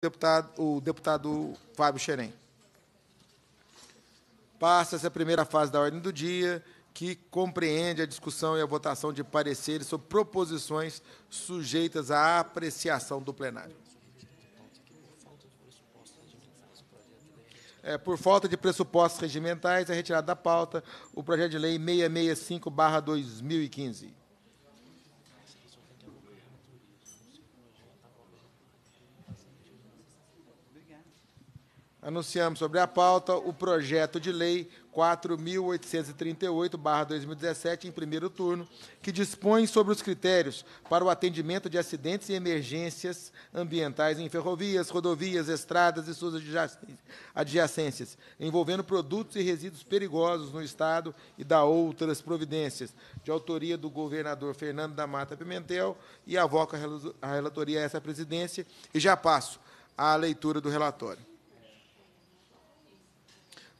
deputado, o deputado Fábio Xerém. Passa-se a primeira fase da ordem do dia, que compreende a discussão e a votação de pareceres sobre proposições sujeitas à apreciação do plenário. É, por falta de pressupostos regimentais, é retirado da pauta o projeto de lei 665-2015. Anunciamos sobre a pauta o projeto de lei 4.838-2017, em primeiro turno, que dispõe sobre os critérios para o atendimento de acidentes e emergências ambientais em ferrovias, rodovias, estradas e suas adjacências, envolvendo produtos e resíduos perigosos no Estado e da outras providências, de autoria do governador Fernando da Mata Pimentel, e avoco a relatoria a essa presidência, e já passo à leitura do relatório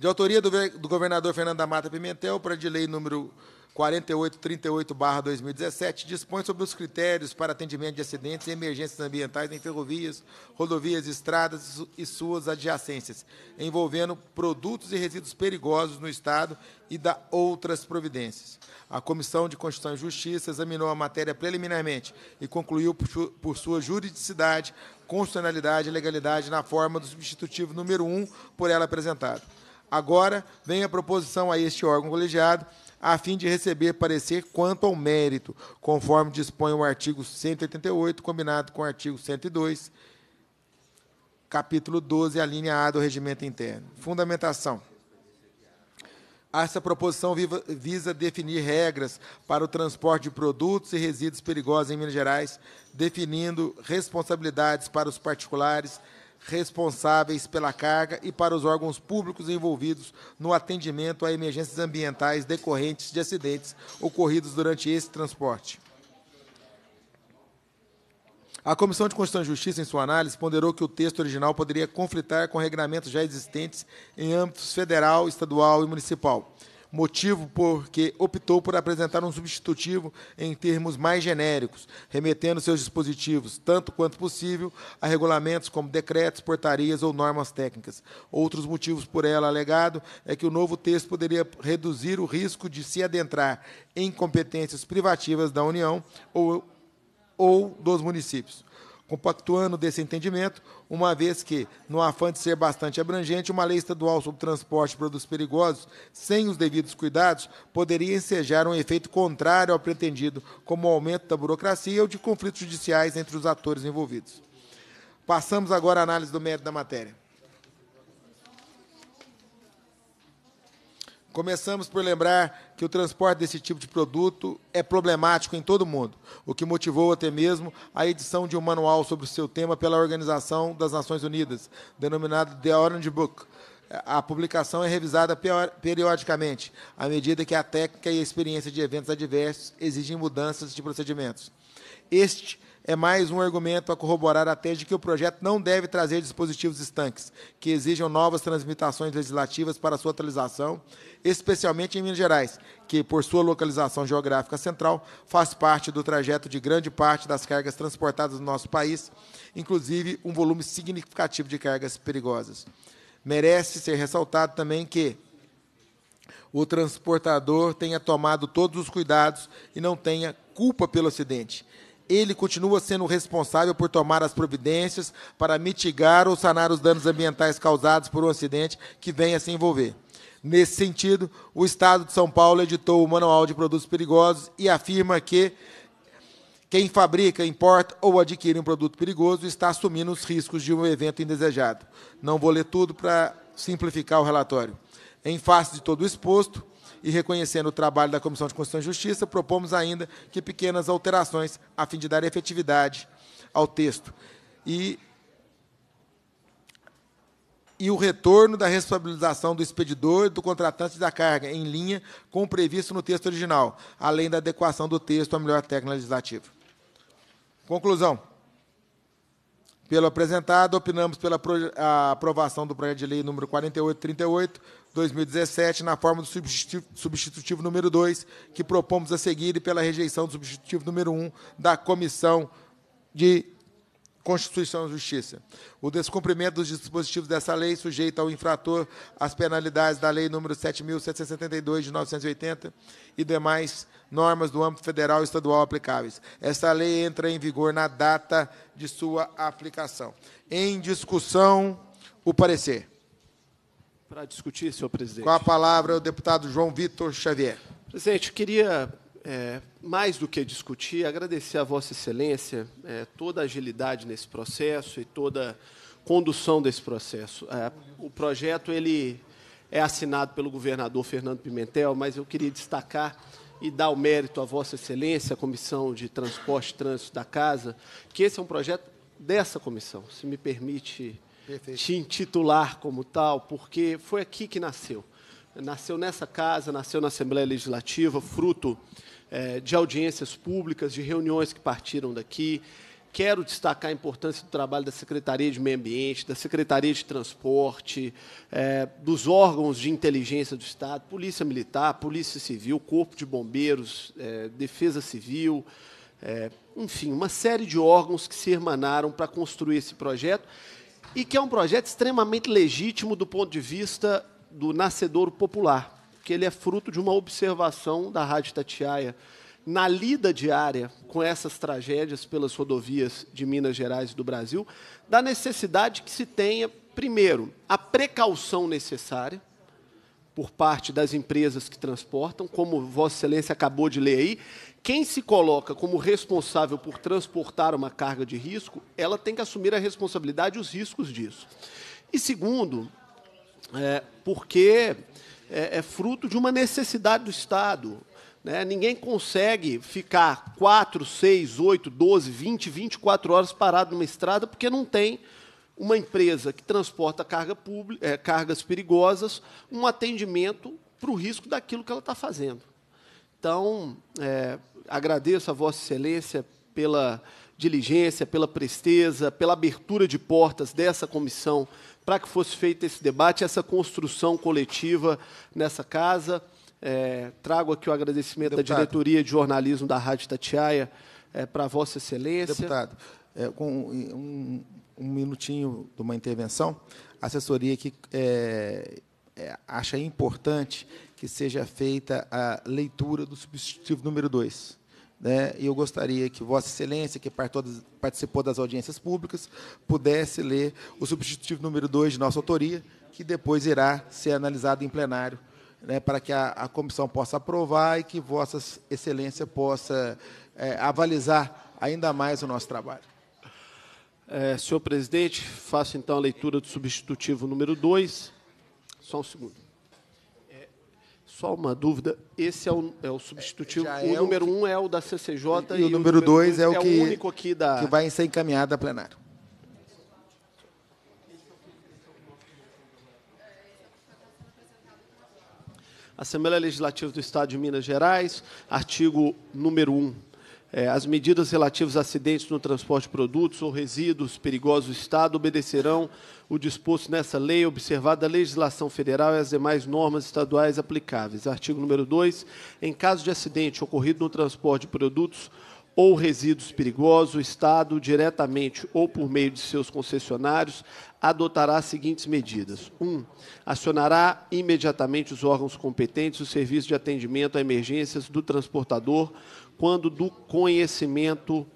de autoria do, do governador Fernando da Mata Pimentel, para de lei número 4838-2017, dispõe sobre os critérios para atendimento de acidentes e emergências ambientais em ferrovias, rodovias, estradas e suas adjacências, envolvendo produtos e resíduos perigosos no Estado e da outras providências. A Comissão de Constituição e Justiça examinou a matéria preliminarmente e concluiu por sua juridicidade, constitucionalidade e legalidade na forma do substitutivo número 1 por ela apresentado. Agora vem a proposição a este órgão colegiado a fim de receber parecer quanto ao mérito, conforme dispõe o artigo 188, combinado com o artigo 102, capítulo 12, a linha A do regimento interno. Fundamentação. Essa proposição visa definir regras para o transporte de produtos e resíduos perigosos em Minas Gerais, definindo responsabilidades para os particulares responsáveis pela carga e para os órgãos públicos envolvidos no atendimento a emergências ambientais decorrentes de acidentes ocorridos durante esse transporte. A Comissão de Constituição e Justiça, em sua análise, ponderou que o texto original poderia conflitar com regramentos já existentes em âmbitos federal, estadual e municipal motivo porque optou por apresentar um substitutivo em termos mais genéricos, remetendo seus dispositivos, tanto quanto possível, a regulamentos como decretos, portarias ou normas técnicas. Outros motivos por ela alegado é que o novo texto poderia reduzir o risco de se adentrar em competências privativas da União ou, ou dos municípios compactuando desse entendimento, uma vez que, no afã de ser bastante abrangente, uma lei estadual sobre transporte de produtos perigosos, sem os devidos cuidados, poderia ensejar um efeito contrário ao pretendido, como o aumento da burocracia ou de conflitos judiciais entre os atores envolvidos. Passamos agora à análise do mérito da matéria. Começamos por lembrar que o transporte desse tipo de produto é problemático em todo o mundo, o que motivou até mesmo a edição de um manual sobre o seu tema pela Organização das Nações Unidas, denominado The Orange Book. A publicação é revisada periodicamente, à medida que a técnica e a experiência de eventos adversos exigem mudanças de procedimentos. Este é mais um argumento a corroborar a tese de que o projeto não deve trazer dispositivos estanques, que exijam novas transmitações legislativas para sua atualização, especialmente em Minas Gerais, que, por sua localização geográfica central, faz parte do trajeto de grande parte das cargas transportadas no nosso país, inclusive um volume significativo de cargas perigosas. Merece ser ressaltado também que, o transportador tenha tomado todos os cuidados e não tenha culpa pelo acidente ele continua sendo responsável por tomar as providências para mitigar ou sanar os danos ambientais causados por um acidente que venha a se envolver. Nesse sentido, o Estado de São Paulo editou o Manual de Produtos Perigosos e afirma que quem fabrica, importa ou adquire um produto perigoso está assumindo os riscos de um evento indesejado. Não vou ler tudo para simplificar o relatório. Em face de todo o exposto, e reconhecendo o trabalho da Comissão de Constituição e Justiça, propomos ainda que pequenas alterações a fim de dar efetividade ao texto. E e o retorno da responsabilização do expedidor e do contratante da carga, em linha com o previsto no texto original, além da adequação do texto à melhor técnica legislativa. Conclusão. Pelo apresentado, opinamos pela aprovação do projeto de lei número 4838, 2017, na forma do substitutivo, substitutivo número 2, que propomos a seguir, e pela rejeição do substitutivo número 1 um, da Comissão de Constituição e Justiça. O descumprimento dos dispositivos dessa lei sujeita ao infrator as penalidades da Lei nº 7.772 de 1980 e demais normas do âmbito federal e estadual aplicáveis. Esta lei entra em vigor na data de sua aplicação. Em discussão, o parecer. Para discutir, senhor presidente. Com a palavra o deputado João Vitor Xavier. Presidente, queria é, mais do que discutir, agradecer a Vossa Excelência é, toda a agilidade nesse processo e toda a condução desse processo. É, o projeto ele é assinado pelo governador Fernando Pimentel, mas eu queria destacar e dar o mérito à Vossa Excelência, à Comissão de Transporte e Trânsito da Casa, que esse é um projeto dessa comissão, se me permite Perfeito. te intitular como tal, porque foi aqui que nasceu. Nasceu nessa casa, nasceu na Assembleia Legislativa, fruto é, de audiências públicas, de reuniões que partiram daqui. Quero destacar a importância do trabalho da Secretaria de Meio Ambiente, da Secretaria de Transporte, é, dos órgãos de inteligência do Estado, Polícia Militar, Polícia Civil, Corpo de Bombeiros, é, Defesa Civil, é, enfim, uma série de órgãos que se emanaram para construir esse projeto e que é um projeto extremamente legítimo do ponto de vista do nascedor popular que ele é fruto de uma observação da Rádio Tatiaia na lida diária com essas tragédias pelas rodovias de Minas Gerais e do Brasil, da necessidade que se tenha, primeiro, a precaução necessária por parte das empresas que transportam, como Vossa Excelência acabou de ler aí, quem se coloca como responsável por transportar uma carga de risco, ela tem que assumir a responsabilidade e os riscos disso. E segundo, é, porque é, é fruto de uma necessidade do Estado. Né? Ninguém consegue ficar 4, 6, 8, 12, 20, 24 horas parado numa estrada porque não tem uma empresa que transporta carga pública, é, cargas perigosas um atendimento para o risco daquilo que ela está fazendo. Então, é, agradeço a Vossa Excelência pela diligência, pela presteza, pela abertura de portas dessa comissão para que fosse feito esse debate, essa construção coletiva nessa casa. É, trago aqui o agradecimento Deputado. da diretoria de jornalismo da Rádio Tatiaia é, para Vossa Excelência. Deputado, é, com um, um, minutinho de uma intervenção, a assessoria que é, é, acha importante que seja feita a leitura do substitutivo número 2. Né, e eu gostaria que Vossa Excelência, que participou das audiências públicas, pudesse ler o substitutivo número 2 de nossa autoria, que depois irá ser analisado em plenário, né, para que a, a, comissão possa aprovar e que Vossa Excelência possa é, avalizar ainda mais o nosso trabalho. É, senhor presidente, faço então a leitura do substitutivo número 2. Só um segundo. Só uma dúvida. Esse é o, é o substitutivo. o é número o... um é o da CCJ. E, e, e o, número o número dois, dois é o que, é o único aqui da... que vai ser encaminhado a plenário. Assembleia Legislativa do Estado de Minas Gerais, artigo número 1. É, as medidas relativas a acidentes no transporte de produtos ou resíduos perigosos do Estado obedecerão o disposto nessa lei, observada a legislação federal e as demais normas estaduais aplicáveis. Artigo número 2. Em caso de acidente ocorrido no transporte de produtos ou resíduos perigosos, o Estado, diretamente ou por meio de seus concessionários, adotará as seguintes medidas. 1. Um, acionará imediatamente os órgãos competentes, o serviço de atendimento a emergências do transportador, quando do conhecimento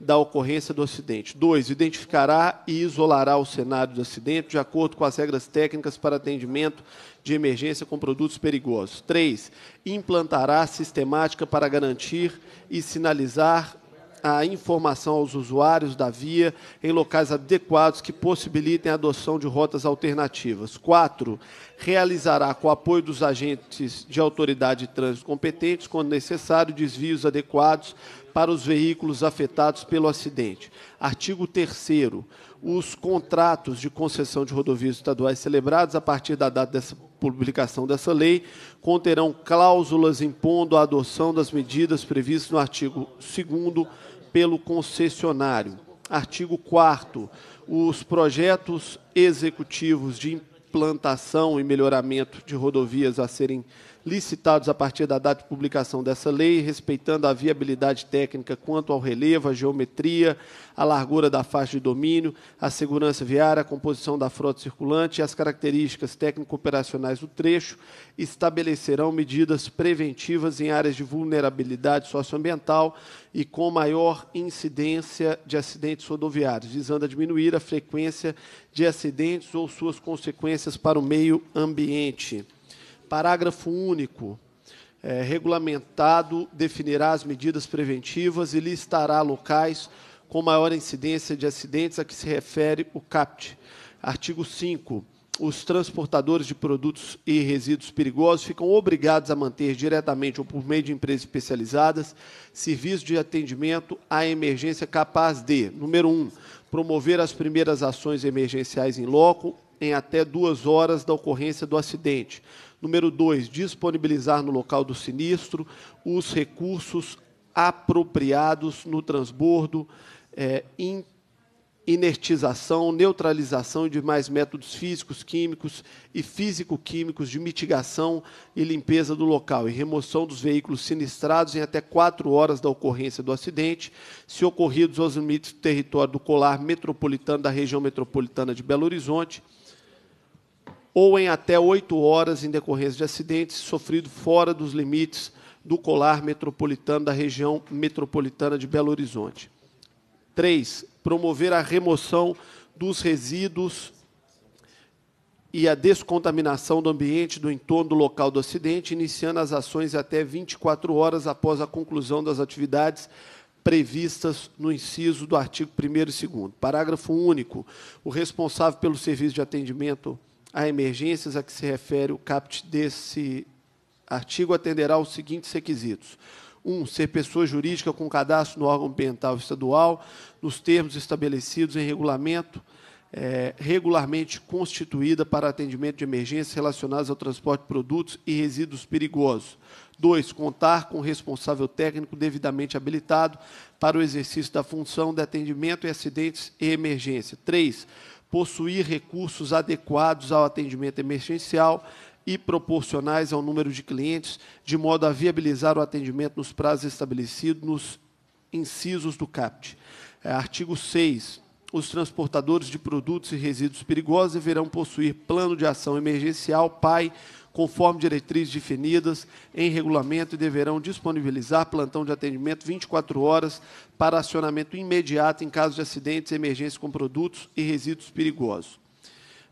da ocorrência do acidente. 2. Identificará e isolará o cenário do acidente de acordo com as regras técnicas para atendimento de emergência com produtos perigosos. 3. Implantará sistemática para garantir e sinalizar a informação aos usuários da via em locais adequados que possibilitem a adoção de rotas alternativas. Quatro, realizará, com o apoio dos agentes de autoridade de trânsito competentes, quando necessário, desvios adequados para os veículos afetados pelo acidente. Artigo 3 os contratos de concessão de rodovias estaduais celebrados a partir da data dessa publicação dessa lei conterão cláusulas impondo a adoção das medidas previstas no artigo 2 pelo concessionário. Artigo 4 os projetos executivos de implantação e melhoramento de rodovias a serem licitados a partir da data de publicação dessa lei, respeitando a viabilidade técnica quanto ao relevo, a geometria, a largura da faixa de domínio, a segurança viária, a composição da frota circulante e as características técnico-operacionais do trecho, estabelecerão medidas preventivas em áreas de vulnerabilidade socioambiental e com maior incidência de acidentes rodoviários, visando a diminuir a frequência de acidentes ou suas consequências para o meio ambiente. Parágrafo único. É, regulamentado definirá as medidas preventivas e listará locais com maior incidência de acidentes a que se refere o CAPT. Artigo 5. Os transportadores de produtos e resíduos perigosos ficam obrigados a manter diretamente ou por meio de empresas especializadas serviço de atendimento à emergência capaz de: número 1, um, promover as primeiras ações emergenciais em loco em até duas horas da ocorrência do acidente. Número dois, disponibilizar no local do sinistro os recursos apropriados no transbordo, é, inertização, neutralização e demais métodos físicos, químicos e físico-químicos de mitigação e limpeza do local e remoção dos veículos sinistrados em até quatro horas da ocorrência do acidente, se ocorridos aos limites do território do colar metropolitano da região metropolitana de Belo Horizonte ou em até oito horas em decorrência de acidentes sofridos fora dos limites do colar metropolitano da região metropolitana de Belo Horizonte. 3. Promover a remoção dos resíduos e a descontaminação do ambiente do entorno do local do acidente, iniciando as ações até 24 horas após a conclusão das atividades previstas no inciso do artigo 1 e 2. Parágrafo único. O responsável pelo serviço de atendimento a emergências a que se refere o caput desse artigo atenderá aos seguintes requisitos. 1. Um, ser pessoa jurídica com cadastro no órgão ambiental estadual, nos termos estabelecidos em regulamento é, regularmente constituída para atendimento de emergências relacionadas ao transporte de produtos e resíduos perigosos. 2. Contar com responsável técnico devidamente habilitado para o exercício da função de atendimento em acidentes e emergência. 3 possuir recursos adequados ao atendimento emergencial e proporcionais ao número de clientes, de modo a viabilizar o atendimento nos prazos estabelecidos nos incisos do CAPT. É, artigo 6 os transportadores de produtos e resíduos perigosos deverão possuir plano de ação emergencial PAI, conforme diretrizes definidas em regulamento, e deverão disponibilizar plantão de atendimento 24 horas para acionamento imediato em caso de acidentes e emergências com produtos e resíduos perigosos.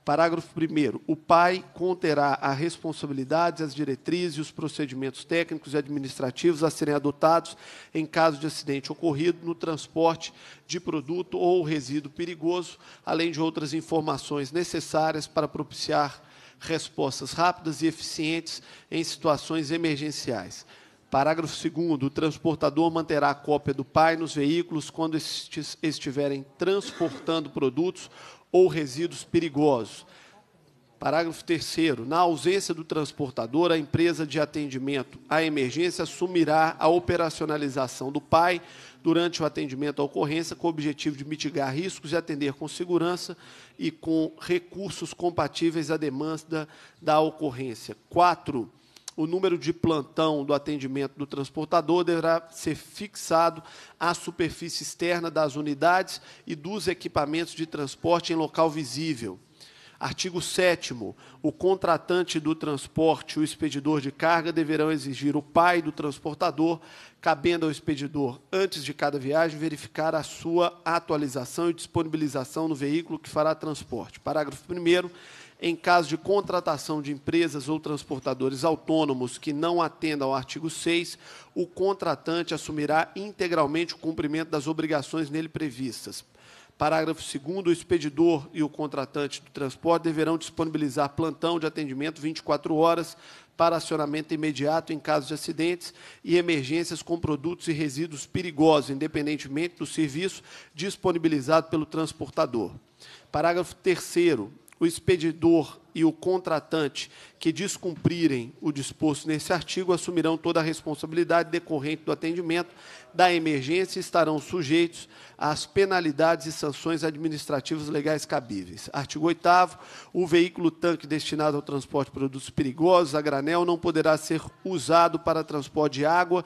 Parágrafo 1. O pai conterá a responsabilidade, as diretrizes e os procedimentos técnicos e administrativos a serem adotados em caso de acidente ocorrido no transporte de produto ou resíduo perigoso, além de outras informações necessárias para propiciar respostas rápidas e eficientes em situações emergenciais. Parágrafo 2. O transportador manterá a cópia do pai nos veículos quando estes estiverem transportando produtos ou resíduos perigosos. Parágrafo 3. Na ausência do transportador, a empresa de atendimento à emergência assumirá a operacionalização do PAI durante o atendimento à ocorrência, com o objetivo de mitigar riscos e atender com segurança e com recursos compatíveis à demanda da ocorrência. 4 o número de plantão do atendimento do transportador deverá ser fixado à superfície externa das unidades e dos equipamentos de transporte em local visível. Artigo 7 O contratante do transporte e o expedidor de carga deverão exigir o pai do transportador, cabendo ao expedidor, antes de cada viagem, verificar a sua atualização e disponibilização no veículo que fará transporte. Parágrafo 1 em caso de contratação de empresas ou transportadores autônomos que não atendam ao artigo 6, o contratante assumirá integralmente o cumprimento das obrigações nele previstas. Parágrafo 2 o expedidor e o contratante do transporte deverão disponibilizar plantão de atendimento 24 horas para acionamento imediato em caso de acidentes e emergências com produtos e resíduos perigosos, independentemente do serviço disponibilizado pelo transportador. Parágrafo 3 o expedidor e o contratante que descumprirem o disposto nesse artigo assumirão toda a responsabilidade decorrente do atendimento da emergência e estarão sujeitos às penalidades e sanções administrativas legais cabíveis. Artigo 8 o veículo tanque destinado ao transporte de produtos perigosos a granel não poderá ser usado para transporte de água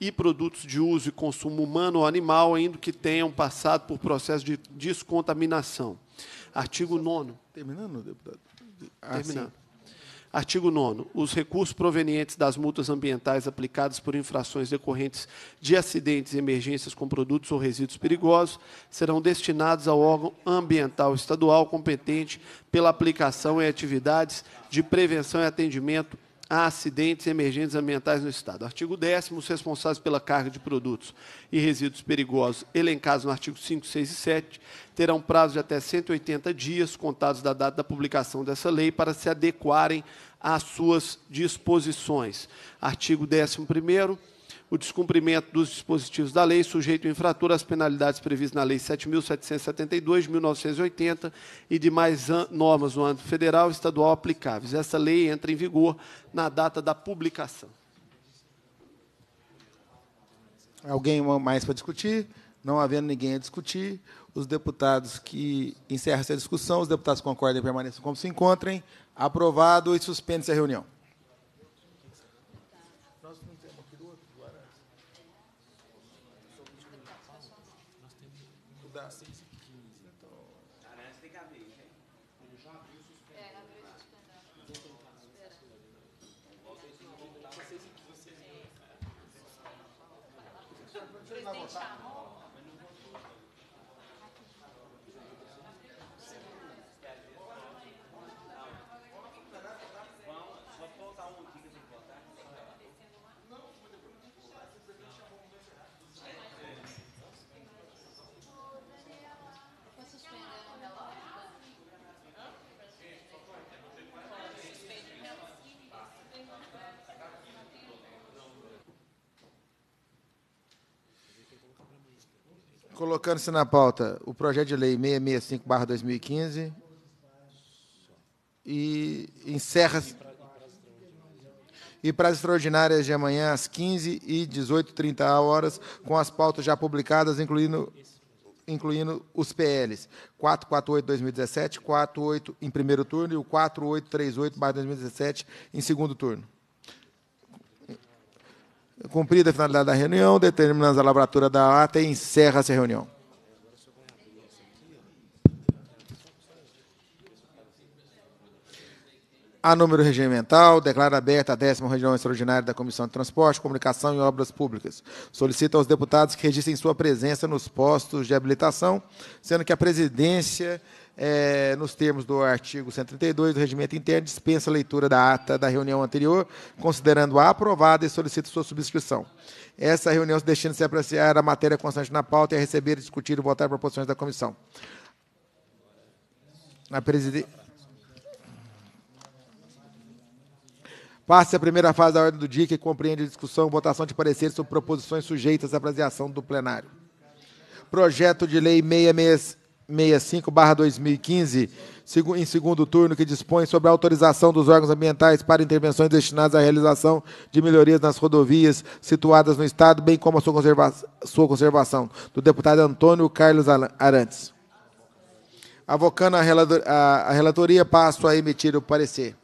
e produtos de uso e consumo humano ou animal, ainda que tenham passado por processo de descontaminação. Artigo 9 Terminando, deputado? Ah, Terminando. Sim. Artigo 9. Os recursos provenientes das multas ambientais aplicadas por infrações decorrentes de acidentes e emergências com produtos ou resíduos perigosos serão destinados ao órgão ambiental estadual competente pela aplicação em atividades de prevenção e atendimento a acidentes e emergências ambientais no Estado. Artigo 10 os responsáveis pela carga de produtos e resíduos perigosos elencados no artigo 5, 6 e 7 terão prazo de até 180 dias, contados da data da publicação dessa lei, para se adequarem às suas disposições. Artigo 11 o descumprimento dos dispositivos da lei, sujeito a infrator às penalidades previstas na Lei 7.772, de 1980 e demais normas no âmbito federal e estadual aplicáveis. Essa lei entra em vigor na data da publicação. Alguém mais para discutir? Não havendo ninguém a discutir, os deputados que encerram essa discussão, os deputados concordem e permaneçam como se encontrem. Aprovado e suspende-se a reunião. diciamo Colocando-se na pauta o projeto de lei 665-2015 e encerra e para as extraordinárias de amanhã às 15 e 18h30 horas, com as pautas já publicadas, incluindo, incluindo os PLs 448-2017, 48 em primeiro turno e o 4838-2017 em segundo turno. Cumprida a finalidade da reunião, determina a lavratura da ata e encerra-se a reunião. a número regimental, declara aberta a décima reunião extraordinária da Comissão de Transporte, Comunicação e Obras Públicas. Solicita aos deputados que registrem sua presença nos postos de habilitação, sendo que a presidência, é, nos termos do artigo 132 do Regimento Interno, dispensa a leitura da ata da reunião anterior, considerando-a aprovada e solicita sua subscrição. Essa reunião se destina a se apreciar a matéria constante na pauta e a receber, discutir e votar proposições da comissão. A presidência. Passe a primeira fase da ordem do dia, que compreende discussão e votação de pareceres sobre proposições sujeitas à apreciação do plenário. Projeto de Lei 665-2015, em segundo turno, que dispõe sobre a autorização dos órgãos ambientais para intervenções destinadas à realização de melhorias nas rodovias situadas no Estado, bem como a sua, conserva sua conservação, do deputado Antônio Carlos Arantes. Avocando a relatoria, passo a emitir o parecer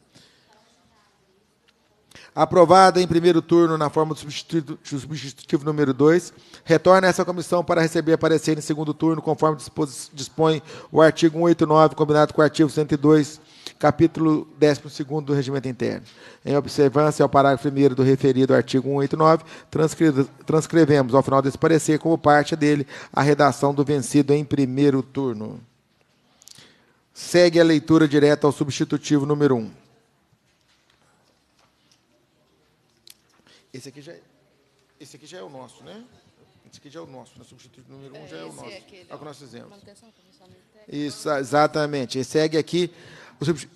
aprovada em primeiro turno na forma do substitutivo, substitutivo número 2, retorna essa comissão para receber parecer em segundo turno, conforme dispõe o artigo 189, combinado com o artigo 102, capítulo 12 do Regimento Interno. Em observância ao parágrafo 1 do referido artigo 189, transcrevemos ao final desse parecer como parte dele a redação do vencido em primeiro turno. Segue a leitura direta ao substitutivo número 1. Um. Esse aqui já, é, esse aqui já é o nosso, né? Esse aqui já é o nosso, né? substituto número 1 um é, já é o é nosso. É, aquele, é o que nós fizemos. Manutenção, isso, exatamente. E segue aqui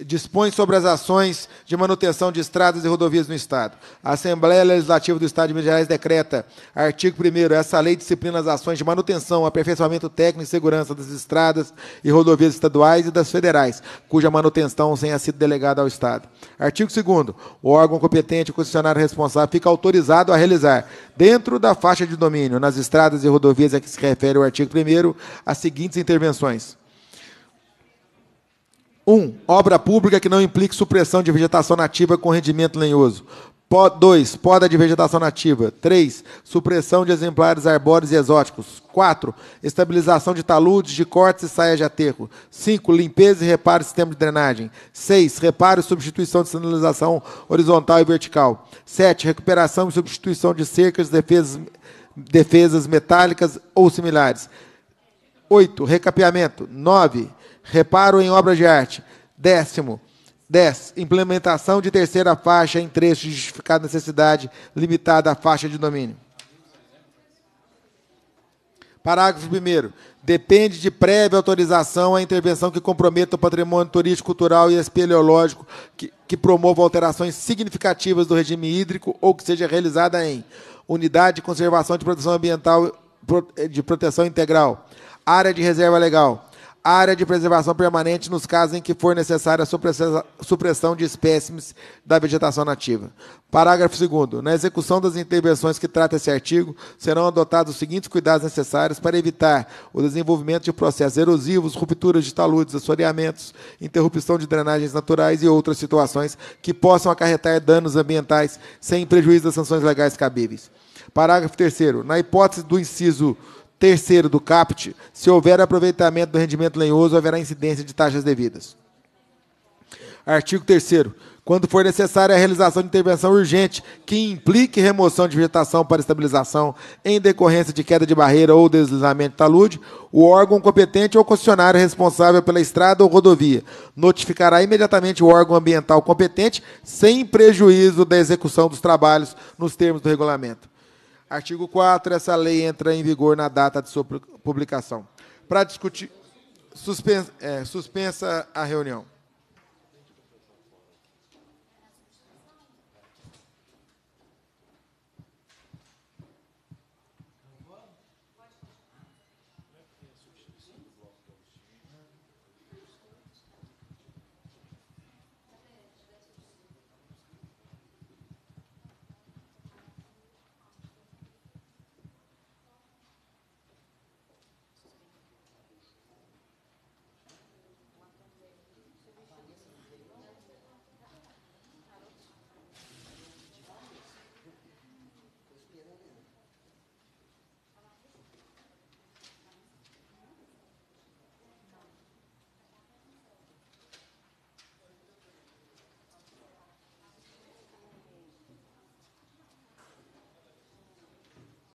dispõe sobre as ações de manutenção de estradas e rodovias no Estado. A Assembleia Legislativa do Estado de Minas Gerais decreta, artigo 1 essa lei disciplina as ações de manutenção, aperfeiçoamento técnico e segurança das estradas e rodovias estaduais e das federais, cuja manutenção tenha sido delegada ao Estado. Artigo 2 o órgão competente, o concessionário responsável, fica autorizado a realizar, dentro da faixa de domínio, nas estradas e rodovias a que se refere o artigo 1 as seguintes intervenções. 1. Obra pública que não implique supressão de vegetação nativa com rendimento lenhoso. 2. Poda de vegetação nativa. 3. Supressão de exemplares arbóreos e exóticos. 4. Estabilização de taludes, de cortes e saias de aterro. 5. Limpeza e reparo do sistema de drenagem. 6. Reparo e substituição de sinalização horizontal e vertical. 7. Recuperação e substituição de cercas, defesas, defesas metálicas ou similares. 8. Recapeamento. 9 reparo em obra de arte. Décimo, 10. Implementação de terceira faixa em trecho de justificada necessidade limitada à faixa de domínio. Parágrafo 1. Depende de prévia autorização a intervenção que comprometa o patrimônio turístico, cultural e espeleológico que, que promova alterações significativas do regime hídrico ou que seja realizada em unidade de conservação de proteção ambiental de proteção integral, área de reserva legal, área de preservação permanente nos casos em que for necessária a supressão de espécimes da vegetação nativa. Parágrafo 2. Na execução das intervenções que trata esse artigo, serão adotados os seguintes cuidados necessários para evitar o desenvolvimento de processos erosivos, rupturas de taludes, assoreamentos, interrupção de drenagens naturais e outras situações que possam acarretar danos ambientais sem prejuízo das sanções legais cabíveis. Parágrafo 3. Na hipótese do inciso Terceiro, do CAPT, se houver aproveitamento do rendimento lenhoso, haverá incidência de taxas devidas. Artigo 3 quando for necessária a realização de intervenção urgente que implique remoção de vegetação para estabilização em decorrência de queda de barreira ou deslizamento de talude, o órgão competente ou concessionário responsável pela estrada ou rodovia notificará imediatamente o órgão ambiental competente, sem prejuízo da execução dos trabalhos nos termos do regulamento. Artigo 4. Essa lei entra em vigor na data de sua publicação. Para discutir. Suspensa, é, suspensa a reunião.